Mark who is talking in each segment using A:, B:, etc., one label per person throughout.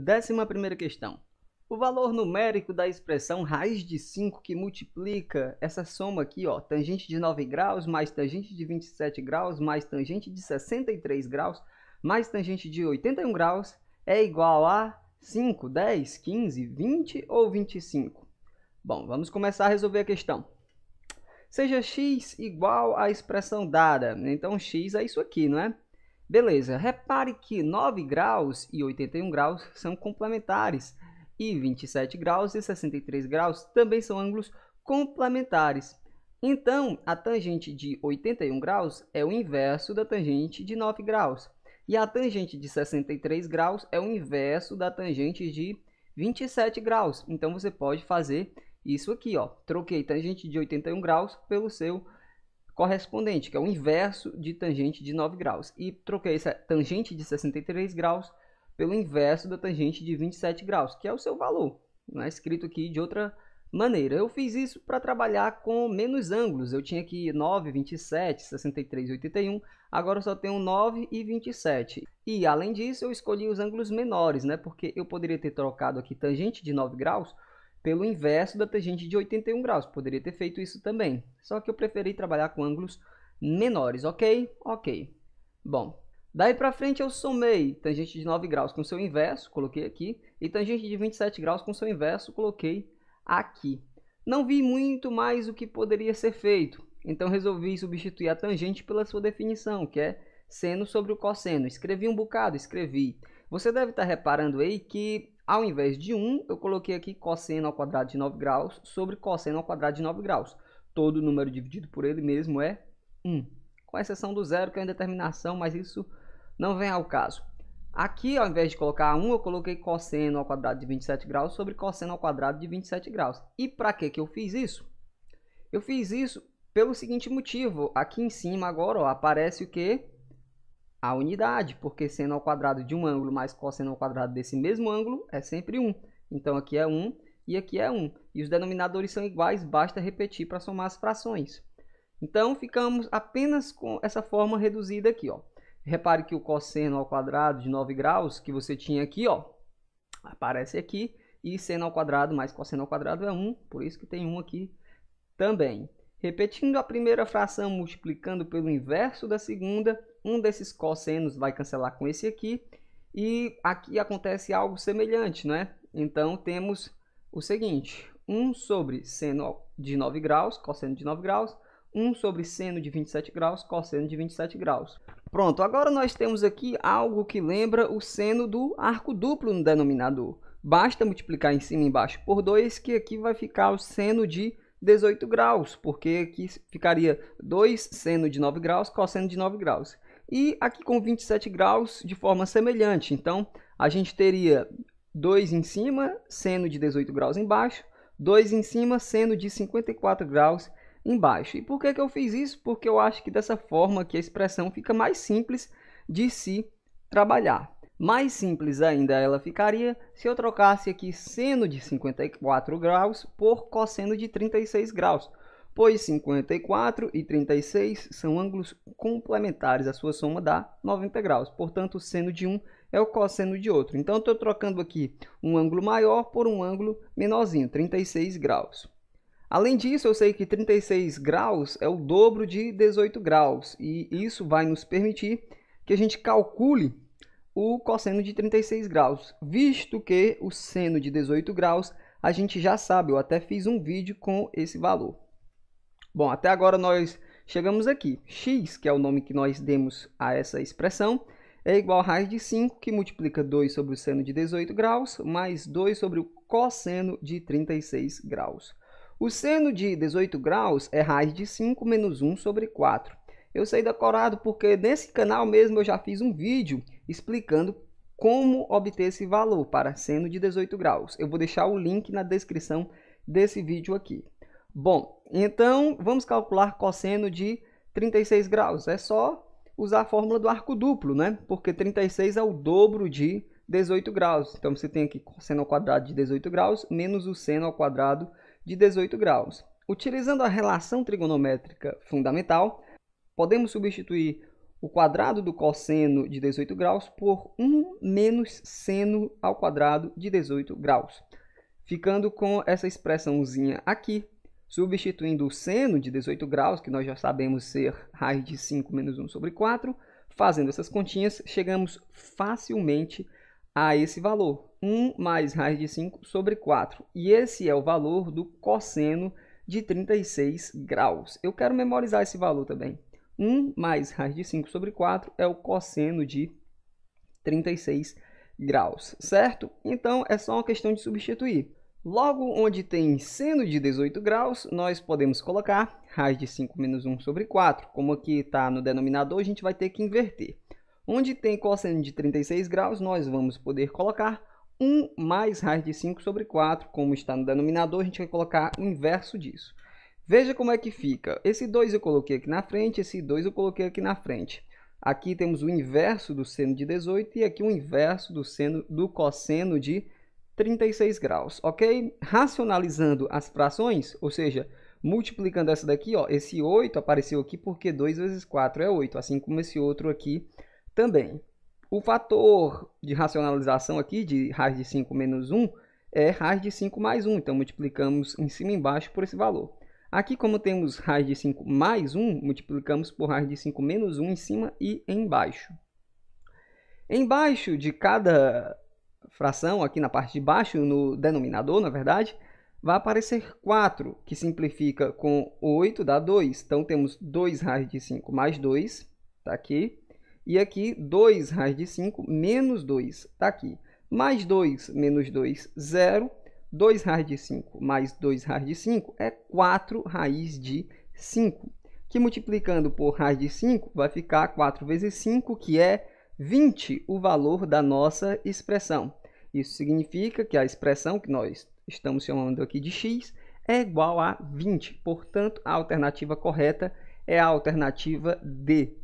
A: Décima primeira questão. O valor numérico da expressão raiz de 5 que multiplica essa soma aqui, ó, tangente de 9 graus, mais tangente de 27 graus, mais tangente de 63 graus, mais tangente de 81 graus, é igual a 5, 10, 15, 20 ou 25? Bom, vamos começar a resolver a questão. Seja x igual à expressão dada. Então, x é isso aqui, não é? Beleza, repare que 9 graus e 81 graus são complementares e 27 graus e 63 graus também são ângulos complementares. Então, a tangente de 81 graus é o inverso da tangente de 9 graus. E a tangente de 63 graus é o inverso da tangente de 27 graus. Então, você pode fazer isso aqui, ó. Troquei tangente de 81 graus pelo seu correspondente, que é o inverso de tangente de 9 graus. E troquei essa tangente de 63 graus pelo inverso da tangente de 27 graus, que é o seu valor. Não é escrito aqui de outra maneira. Eu fiz isso para trabalhar com menos ângulos. Eu tinha aqui 9, 27, 63, 81. Agora eu só tenho 9 e 27. E além disso, eu escolhi os ângulos menores, né? Porque eu poderia ter trocado aqui tangente de 9 graus pelo inverso da tangente de 81 graus. Poderia ter feito isso também, só que eu preferi trabalhar com ângulos menores, ok? Ok. Bom, daí para frente eu somei tangente de 9 graus com seu inverso, coloquei aqui, e tangente de 27 graus com seu inverso, coloquei aqui. Não vi muito mais o que poderia ser feito, então resolvi substituir a tangente pela sua definição, que é seno sobre o cosseno. Escrevi um bocado, escrevi. Você deve estar tá reparando aí que ao invés de 1, eu coloquei aqui cosseno ao quadrado de 9 graus sobre cosseno ao quadrado de 9 graus. Todo número dividido por ele mesmo é 1. Com exceção do zero, que é uma determinação, mas isso não vem ao caso. Aqui, ao invés de colocar 1, eu coloquei cosseno ao quadrado de 27 graus sobre cosseno ao quadrado de 27 graus. E para que eu fiz isso? Eu fiz isso pelo seguinte motivo. Aqui em cima agora ó, aparece o que? a unidade, porque seno ao quadrado de um ângulo mais cosseno ao quadrado desse mesmo ângulo é sempre 1. Então aqui é 1 e aqui é 1. E os denominadores são iguais, basta repetir para somar as frações. Então ficamos apenas com essa forma reduzida aqui, ó. Repare que o cosseno ao quadrado de 9 graus que você tinha aqui, ó, aparece aqui, e seno ao quadrado mais cosseno ao quadrado é 1, por isso que tem 1 aqui também. Repetindo a primeira fração, multiplicando pelo inverso da segunda, um desses cossenos vai cancelar com esse aqui, e aqui acontece algo semelhante, né? Então temos o seguinte, 1 sobre seno de 9 graus, cosseno de 9 graus, 1 sobre seno de 27 graus, cosseno de 27 graus. Pronto, agora nós temos aqui algo que lembra o seno do arco duplo no denominador. Basta multiplicar em cima e embaixo por 2, que aqui vai ficar o seno de 18 graus, porque aqui ficaria 2 seno de 9 graus, cosseno de 9 graus. E aqui com 27 graus de forma semelhante. Então, a gente teria 2 em cima, seno de 18 graus embaixo, 2 em cima, seno de 54 graus embaixo. E por que, que eu fiz isso? Porque eu acho que dessa forma que a expressão fica mais simples de se trabalhar. Mais simples ainda ela ficaria se eu trocasse aqui seno de 54 graus por cosseno de 36 graus pois 54 e 36 são ângulos complementares, a sua soma dá 90 graus, portanto, o seno de um é o cosseno de outro. Então, estou trocando aqui um ângulo maior por um ângulo menorzinho, 36 graus. Além disso, eu sei que 36 graus é o dobro de 18 graus, e isso vai nos permitir que a gente calcule o cosseno de 36 graus, visto que o seno de 18 graus a gente já sabe, eu até fiz um vídeo com esse valor. Bom, até agora nós chegamos aqui. x, que é o nome que nós demos a essa expressão, é igual a raiz de 5, que multiplica 2 sobre o seno de 18 graus, mais 2 sobre o cosseno de 36 graus. O seno de 18 graus é raiz de 5 menos 1 sobre 4. Eu sei decorado porque nesse canal mesmo eu já fiz um vídeo explicando como obter esse valor para seno de 18 graus. Eu vou deixar o link na descrição desse vídeo aqui. Bom, então vamos calcular cosseno de 36 graus. É só usar a fórmula do arco duplo, né? Porque 36 é o dobro de 18 graus. Então você tem aqui cosseno ao quadrado de 18 graus menos o seno ao quadrado de 18 graus. Utilizando a relação trigonométrica fundamental, podemos substituir o quadrado do cosseno de 18 graus por 1 menos seno ao quadrado de 18 graus, ficando com essa expressãozinha aqui, substituindo o seno de 18 graus, que nós já sabemos ser raiz de 5 menos 1 sobre 4, fazendo essas continhas, chegamos facilmente a esse valor, 1 mais raiz de 5 sobre 4. E esse é o valor do cosseno de 36 graus. Eu quero memorizar esse valor também. 1 mais raiz de 5 sobre 4 é o cosseno de 36 graus, certo? Então, é só uma questão de substituir. Logo, onde tem seno de 18 graus, nós podemos colocar raiz de 5 menos 1 sobre 4. Como aqui está no denominador, a gente vai ter que inverter. Onde tem cosseno de 36 graus, nós vamos poder colocar 1 mais raiz de 5 sobre 4. Como está no denominador, a gente vai colocar o inverso disso. Veja como é que fica. Esse 2 eu coloquei aqui na frente, esse 2 eu coloquei aqui na frente. Aqui temos o inverso do seno de 18 e aqui o inverso do, seno, do cosseno de 18. 36 graus, ok? Racionalizando as frações, ou seja, multiplicando essa daqui, ó, esse 8 apareceu aqui porque 2 vezes 4 é 8, assim como esse outro aqui também. O fator de racionalização aqui, de raiz de 5 menos 1, é raiz de 5 mais 1, então multiplicamos em cima e embaixo por esse valor. Aqui, como temos raiz de 5 mais 1, multiplicamos por raiz de 5 menos 1 em cima e embaixo. Embaixo de cada fração, aqui na parte de baixo, no denominador, na verdade, vai aparecer 4, que simplifica com 8, dá 2. Então, temos 2 raiz de 5 mais 2, está aqui. E aqui, 2 raiz de 5 menos 2, está aqui. Mais 2 menos 2, 0. 2 raiz de 5 mais 2 raiz de 5 é 4 raiz de 5. Que multiplicando por raiz de 5 vai ficar 4 vezes 5, que é 20 o valor da nossa expressão. Isso significa que a expressão que nós estamos chamando aqui de x é igual a 20. Portanto, a alternativa correta é a alternativa D.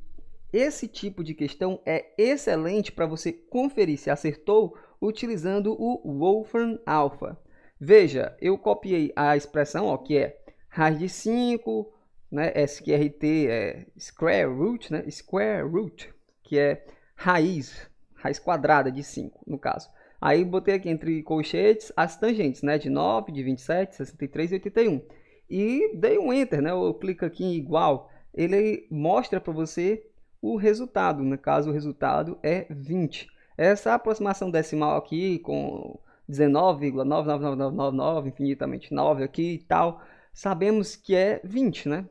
A: Esse tipo de questão é excelente para você conferir se acertou utilizando o Wolfram Alpha. Veja, eu copiei a expressão ó, que é raiz de 5, né, SQRT é square root, né, square root, que é raiz, raiz quadrada de 5, no caso. Aí botei aqui entre colchetes as tangentes, né? De 9, de 27, 63 e 81. E dei um enter, né? Eu clico aqui em igual, ele mostra para você o resultado. No caso, o resultado é 20. Essa aproximação decimal aqui com 19,99999, infinitamente 9 aqui e tal, sabemos que é 20, né?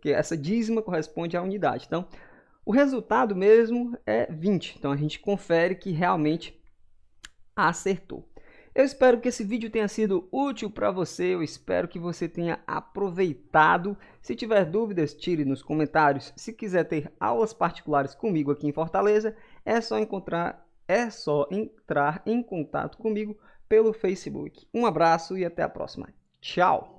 A: Que essa dízima corresponde à unidade. Então, o resultado mesmo é 20, então a gente confere que realmente acertou. Eu espero que esse vídeo tenha sido útil para você, eu espero que você tenha aproveitado. Se tiver dúvidas, tire nos comentários. Se quiser ter aulas particulares comigo aqui em Fortaleza, é só encontrar, é só entrar em contato comigo pelo Facebook. Um abraço e até a próxima. Tchau.